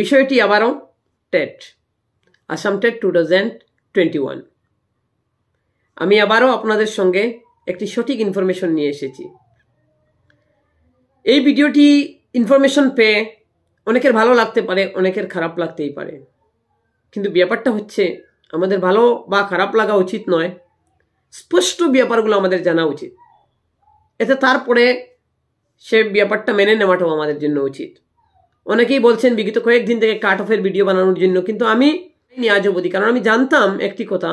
বিষয়টি আবারও TET Assam TET two thousand twenty one আমি আবারও আপনাদের সঙ্গে একটি সঠিক ইনফরমেশন নিয়ে এসেছি এই ভিডিওটি ইনফরমেশন পেয়ে অনেকের ভালো লাগতে পারে অনেকের খারাপ লাগতেই পারে কিন্তু ব্যাপারটা হচ্ছে আমাদের ভালো বা খারাপ লাগা উচিত নয় স্পষ্ট ব্যাপারগুলো আমাদের জানা উচিত এতে তারপরে সে ব্যাপারটা মেনে নেওয়াটাও আমাদের জন্য উচিত অনেকেই বলছেন বিগত কয়েকদিন থেকে কাট অফের ভিডিও বানানোর জন্য কিন্তু আমি আজ অবধি কারণ আমি জানতাম একটি কথা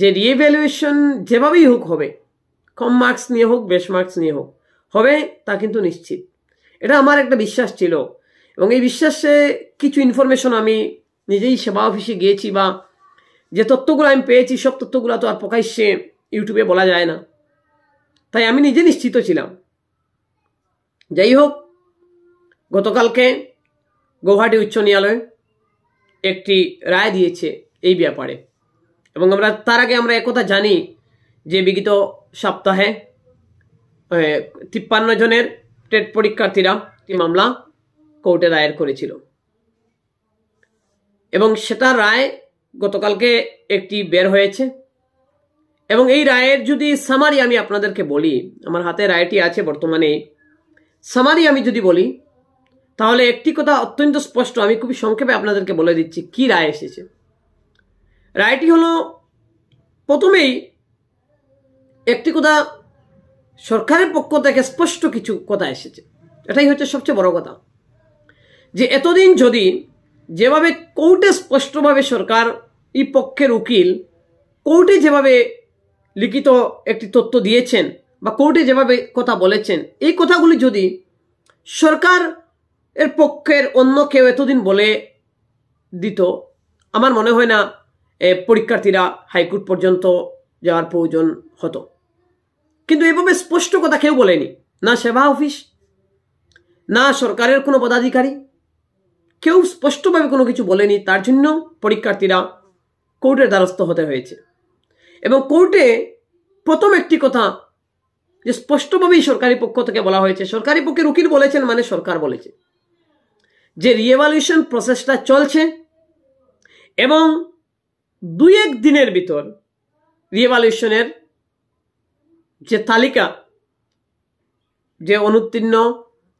যে রিএভ্যালুয়েশন যেভাবেই হোক হবে কম মার্কস নিয়ে হোক বেশ মার্কস নিয়ে হোক হবে তা কিন্তু নিশ্চিত এটা আমার একটা বিশ্বাস ছিল এবং এই বিশ্বাসে কিছু ইনফরমেশন আমি নিজেই সেবা অফিসে গিয়েছি বা যে তথ্যগুলো আমি পেয়েছি সব তথ্যগুলো তো আর প্রকাশ্যে ইউটিউবে বলা যায় না তাই আমি নিজে নিশ্চিত ছিলাম যাই হোক গতকালকে গৌহাটি উচ্চ ন্যায়ালয় একটি রায় দিয়েছে এই ব্যাপারে এবং আমরা তার আগে আমরা একথা জানি যে বিগত সপ্তাহে তিপ্পান্ন জনের টেট পরীক্ষার্থীরা মামলা কোর্টে দায়ের করেছিল এবং সেটা রায় গতকালকে একটি বের হয়েছে এবং এই রায়ের যদি সামারি আমি আপনাদেরকে বলি আমার হাতে রায়টি আছে বর্তমানে সামারি আমি যদি বলি তাহলে একটি কথা অত্যন্ত স্পষ্ট আমি খুবই সংক্ষেপে আপনাদেরকে বলে দিচ্ছি কি রায় এসেছে রায়টি হলো প্রথমেই একটি কথা সরকারের পক্ষ থেকে স্পষ্ট কিছু কথা এসেছে এটাই হচ্ছে সবচেয়ে বড় কথা যে এতদিন যদি যেভাবে কোর্টে স্পষ্টভাবে সরকার এই পক্ষের উকিল কোর্টে যেভাবে লিখিত একটি তথ্য দিয়েছেন বা কোর্টে যেভাবে কথা বলেছেন এই কথাগুলি যদি সরকার এর পক্ষের অন্য কেউ এতদিন বলে দিত আমার মনে হয় না পরীক্ষার্থীরা হাইকোর্ট পর্যন্ত যাওয়ার প্রয়োজন হতো কিন্তু এভাবে স্পষ্ট কথা কেউ বলেনি না সেবা অফিস না সরকারের কোনো পদাধিকারী কেউ স্পষ্টভাবে কোনো কিছু বলেনি তার জন্য পরীক্ষার্থীরা কোর্টের দ্বারস্থ হতে হয়েছে এবং কোর্টে প্রথম একটি কথা যে স্পষ্টভাবেই সরকারি পক্ষ থেকে বলা হয়েছে সরকারি পক্ষের উকিল বলেছেন মানে সরকার বলেছে যে রিএভালিউশন প্রসেসটা চলছে এবং দুই এক দিনের ভিতর রিএভালিউশনের যে তালিকা যে অনুত্তীর্ণ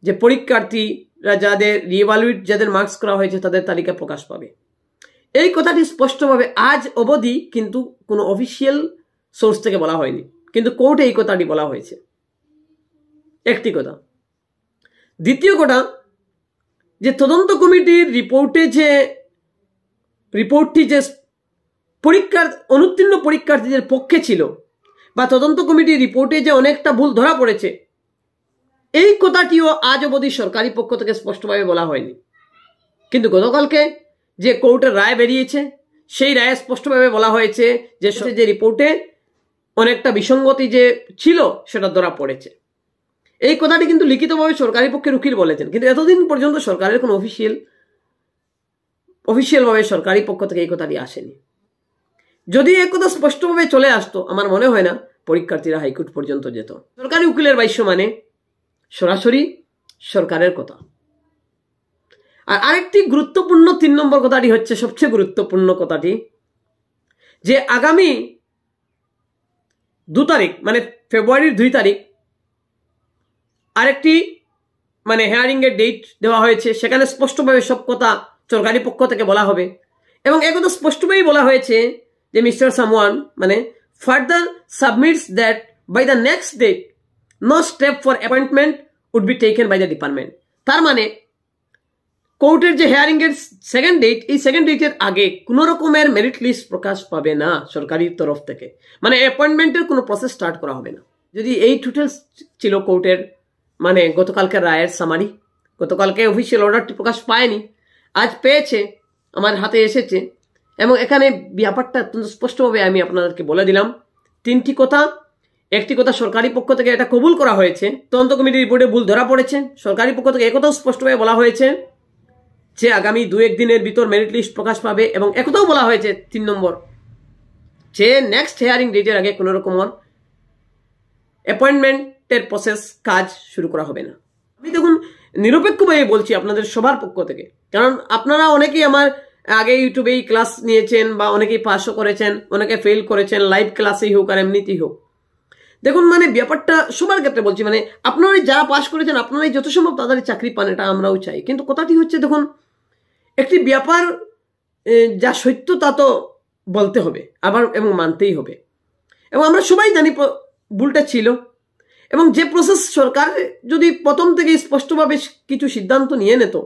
যে পরীক্ষার্থীরা যাদের রিএভালুয়েট যাদের মার্কস করা হয়েছে তাদের তালিকা প্রকাশ পাবে এই কথাটি স্পষ্টভাবে আজ অবধি কিন্তু কোনো অফিসিয়াল সোর্স থেকে বলা হয়নি কিন্তু কোর্টে এই কথাটি বলা হয়েছে একটি কথা দ্বিতীয় কথা যে তদন্ত কমিটির রিপোর্টে যে রিপোর্টটি যে পরীক্ষার অনুত্তীর্ণ পরীক্ষার্থীদের পক্ষে ছিল বা তদন্ত কমিটির রিপোর্টে যে অনেকটা ভুল ধরা পড়েছে এই কথাটিও আজ অবধি সরকারি পক্ষ থেকে স্পষ্টভাবে বলা হয়নি কিন্তু গতকালকে যে কোর্টের রায় বেরিয়েছে সেই রায়ে স্পষ্টভাবে বলা হয়েছে যে যে রিপোর্টে অনেকটা বিসঙ্গতি যে ছিল সেটা ধরা পড়েছে এই কথাটি কিন্তু লিখিতভাবে সরকারি পক্ষের উকিল বলেছেন কিন্তু এতদিন পর্যন্ত সরকারের কোনো অফিসিয়াল অফিসিয়ালভাবে সরকারি পক্ষ থেকে এই কথাটি আসেনি যদি এ কথা স্পষ্টভাবে চলে আসতো আমার মনে হয় না পরীক্ষার্থীরা হাইকোর্ট পর্যন্ত যেত সরকারি উকিলের বাইশ্য মানে সরাসরি সরকারের কথা আর আরেকটি গুরুত্বপূর্ণ তিন নম্বর কথাটি হচ্ছে সবচেয়ে গুরুত্বপূর্ণ কথাটি যে আগামী দু তারিখ মানে ফেব্রুয়ারির দুই তারিখ আরেকটি মানে হেয়ারিংয়ের ডেট দেওয়া হয়েছে সেখানে স্পষ্টভাবে সব কথা সরকারি পক্ষ থেকে বলা হবে এবং কথা স্পষ্টভাবেই বলা হয়েছে যে মিস্টার সামওয়ান মানে further submits that by the next date no step for appointment would be taken by the department তার মানে কোর্টের যে হেয়ারিংয়ের সেকেন্ড ডেট এই সেকেন্ড ডেটের আগে কোনো রকমের মেরিট লিস্ট প্রকাশ পাবে না সরকারি তরফ থেকে মানে অ্যাপয়েন্টমেন্টের কোনো প্রসেস স্টার্ট করা হবে না যদি এই টুটেলস ছিল কোর্টের মানে গতকালকে রায়ের সামারি গতকালকে অফিসিয়াল অর্ডারটি প্রকাশ পায়নি আজ পেয়েছে আমার হাতে এসেছে এবং এখানে ব্যাপারটা অত্যন্ত স্পষ্টভাবে আমি আপনাদেরকে বলে দিলাম তিনটি কথা একটি কথা সরকারি পক্ষ থেকে এটা কবুল করা হয়েছে তদন্ত কমিটির রিপোর্টে ভুল ধরা পড়েছে সরকারি পক্ষ থেকে একথাও স্পষ্টভাবে বলা হয়েছে যে আগামী দু একদিনের ভিতর মেরিট লিস্ট প্রকাশ পাবে এবং একথাও বলা হয়েছে তিন নম্বর যে নেক্সট হেয়ারিং ডেটের আগে কোনোরকম অ্যাপয়েন্টমেন্ট টের প্রসেস কাজ শুরু করা হবে না আমি দেখুন নিরপেক্ষভাবে বলছি আপনাদের সবার পক্ষ থেকে কারণ আপনারা অনেকেই আমার আগে ইউটিউবেই ক্লাস নিয়েছেন বা অনেকেই পাশও করেছেন অনেকে ফেল করেছেন লাইভ ক্লাসেই হোক আর এমনিতেই হোক দেখুন মানে ব্যাপারটা সবার ক্ষেত্রে বলছি মানে আপনারাই যারা পাশ করেছেন আপনারাই যত সম্ভব তাদের চাকরি পান এটা আমরাও চাই কিন্তু কথাটি হচ্ছে দেখুন একটি ব্যাপার যা সত্য তা তো বলতে হবে আবার এবং মানতেই হবে এবং আমরা সবাই জানি ভুলটা ছিল এবং যে প্রসেস সরকার যদি প্রথম থেকে স্পষ্টভাবে কিছু সিদ্ধান্ত নিয়ে নিত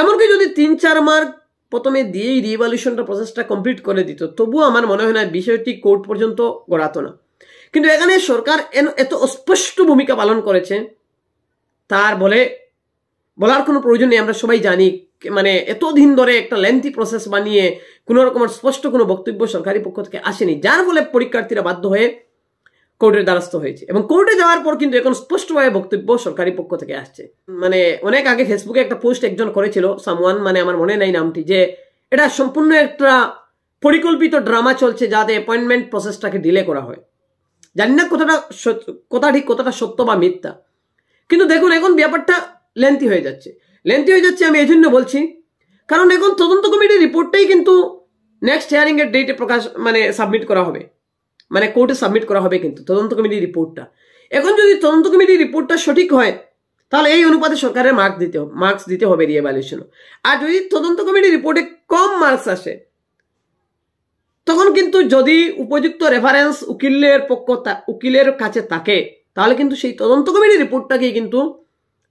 এমনকি যদি তিন চার মার্ক প্রথমে দিয়েই রিভলিউশনটা প্রসেসটা কমপ্লিট করে দিত তবুও আমার মনে হয় না বিষয়টি কোর্ট পর্যন্ত গড়াত না কিন্তু এখানে সরকার এত অস্পষ্ট ভূমিকা পালন করেছে তার বলে বলার কোনো প্রয়োজন নেই আমরা সবাই জানি মানে এতদিন ধরে একটা লেন্থি প্রসেস বানিয়ে কোনো রকমের স্পষ্ট কোনো বক্তব্য সরকারি পক্ষ থেকে আসেনি যার ফলে পরীক্ষার্থীরা বাধ্য হয়ে কোর্টের দ্বারস্থ হয়েছে এবং কোর্টে যাওয়ার পর কিন্তু এখন স্পষ্টভাবে বক্তব্য সরকারি পক্ষ থেকে আসছে মানে অনেক আগে ফেসবুকে একটা পোস্ট একজন করেছিল সামওয়ান মানে আমার মনে নাই নামটি যে এটা সম্পূর্ণ একটা পরিকল্পিত ড্রামা চলছে যাতে অ্যাপয়েন্টমেন্ট প্রসেসটাকে ডিলে করা হয় জানি না কতটা কথা ঠিক কতটা সত্য বা মিথ্যা কিন্তু দেখুন এখন ব্যাপারটা লেন্থি হয়ে যাচ্ছে লেন্থি হয়ে যাচ্ছে আমি এই জন্য বলছি কারণ এখন তদন্ত কমিটির রিপোর্টটাই কিন্তু নেক্সট এর ডেটে প্রকাশ মানে সাবমিট করা হবে মানে কোর্টে সাবমিট করা হবে কিন্তু তদন্ত কমিটির রিপোর্টটা এখন যদি তদন্ত কমিটির রিপোর্টটা সঠিক হয় তাহলে এই অনুপাতে সরকারের মার্ক দিতে হবে মার্কস দিতে হবে রিএভ্যালুয়েশনে আর যদি তদন্ত কমিটির রিপোর্টে কম মার্কস আসে তখন কিন্তু যদি উপযুক্ত রেফারেন্স উকিলের পক্ষ উকিলের কাছে থাকে তাহলে কিন্তু সেই তদন্ত কমিটির রিপোর্টটাকেই কিন্তু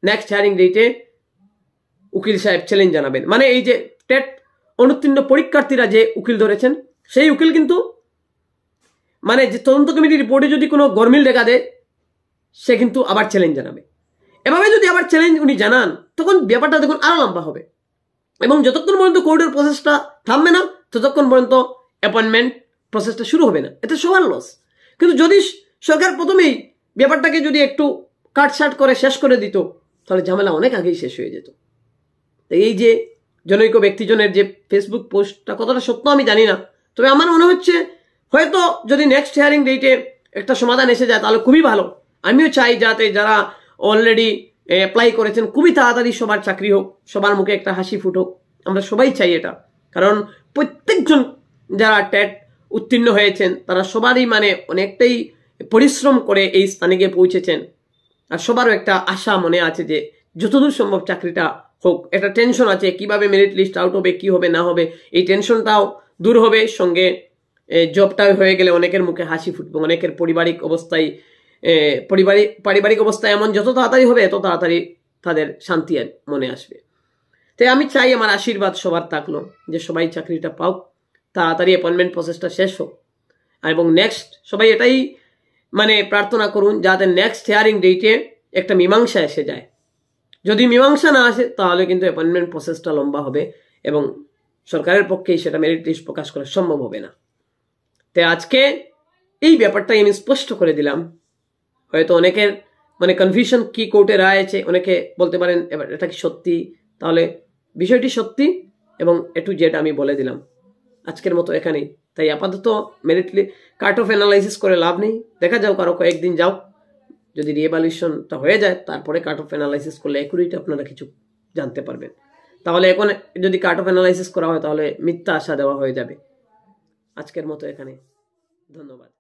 নেক্সট হিয়ারিং ডেটে উকিল সাহেব চ্যালেঞ্জ জানাবেন মানে এই যে টেট অনুত্তীর্ণ পরীক্ষার্থীরা যে উকিল ধরেছেন সেই উকিল কিন্তু মানে যে তদন্ত কমিটির রিপোর্টে যদি কোনো গরমিল দেখা দেয় সে কিন্তু আবার চ্যালেঞ্জ জানাবে এভাবে যদি আবার চ্যালেঞ্জ উনি জানান তখন ব্যাপারটা দেখুন আরও লম্বা হবে এবং যতক্ষণ পর্যন্ত কোর্টের প্রসেসটা থামবে না ততক্ষণ পর্যন্ত অ্যাপয়েন্টমেন্ট প্রসেসটা শুরু হবে না এতে সবার লস কিন্তু যদি সরকার প্রথমেই ব্যাপারটাকে যদি একটু কাটসাট করে শেষ করে দিত তাহলে ঝামেলা অনেক আগেই শেষ হয়ে যেত তো এই যে জনৈক ব্যক্তিজনের যে ফেসবুক পোস্টটা কতটা সত্য আমি জানি না তবে আমার মনে হচ্ছে হয়তো যদি নেক্সট হিয়ারিং ডেটে একটা সমাধান এসে যায় তাহলে খুবই ভালো আমিও চাই যাতে যারা অলরেডি অ্যাপ্লাই করেছেন খুবই তাড়াতাড়ি সবার চাকরি হোক সবার মুখে একটা হাসি ফুটুক আমরা সবাই চাই এটা কারণ প্রত্যেকজন যারা ট্যাট উত্তীর্ণ হয়েছেন তারা সবারই মানে অনেকটাই পরিশ্রম করে এই স্থানে গিয়ে পৌঁছেছেন আর সবারও একটা আশা মনে আছে যে যতদূর সম্ভব চাকরিটা হোক একটা টেনশন আছে কিভাবে মেরিট লিস্ট আউট হবে কি হবে না হবে এই টেনশনটাও দূর হবে সঙ্গে জবটা হয়ে গেলে অনেকের মুখে হাসি ফুটবে অনেকের পারিবারিক অবস্থায় পারিবারিক পারিবারিক অবস্থা এমন যত তাড়াতাড়ি হবে এত তাড়াতাড়ি তাদের শান্তি মনে আসবে তাই আমি চাই আমার আশীর্বাদ সবার থাকলো যে সবাই চাকরিটা পাওক তাড়াতাড়ি অ্যাপয়েন্টমেন্ট প্রসেসটা শেষ হোক এবং নেক্সট সবাই এটাই মানে প্রার্থনা করুন যাতে নেক্সট হেয়ারিং ডেটে একটা মীমাংসা এসে যায় যদি মীমাংসা না আসে তাহলে কিন্তু অ্যাপয়েন্টমেন্ট প্রসেসটা লম্বা হবে এবং সরকারের পক্ষেই সেটা মেরিট লিস্ট প্রকাশ করা সম্ভব হবে না তাই আজকে এই ব্যাপারটাই আমি স্পষ্ট করে দিলাম হয়তো অনেকের মানে কনফিউশন কি কোর্টে রায় আছে অনেকে বলতে পারেন এবার এটা কি সত্যি তাহলে বিষয়টি সত্যি এবং এটু জেড আমি বলে দিলাম আজকের মতো এখানেই তাই আপাতত মেরিটলি কার্ট অফ অ্যানালাইসিস করে লাভ নেই দেখা যাও কারো কয়েকদিন যাও যদি রিএভালুয়েশনটা হয়ে যায় তারপরে কার্ট অফ অ্যানালাইসিস করলে অ্যাকুরেট আপনারা কিছু জানতে পারবেন তাহলে এখন যদি কার্ট অফ অ্যানালাইসিস করা হয় তাহলে মিথ্যা আশা দেওয়া হয়ে যাবে আজকের মতো এখানে ধন্যবাদ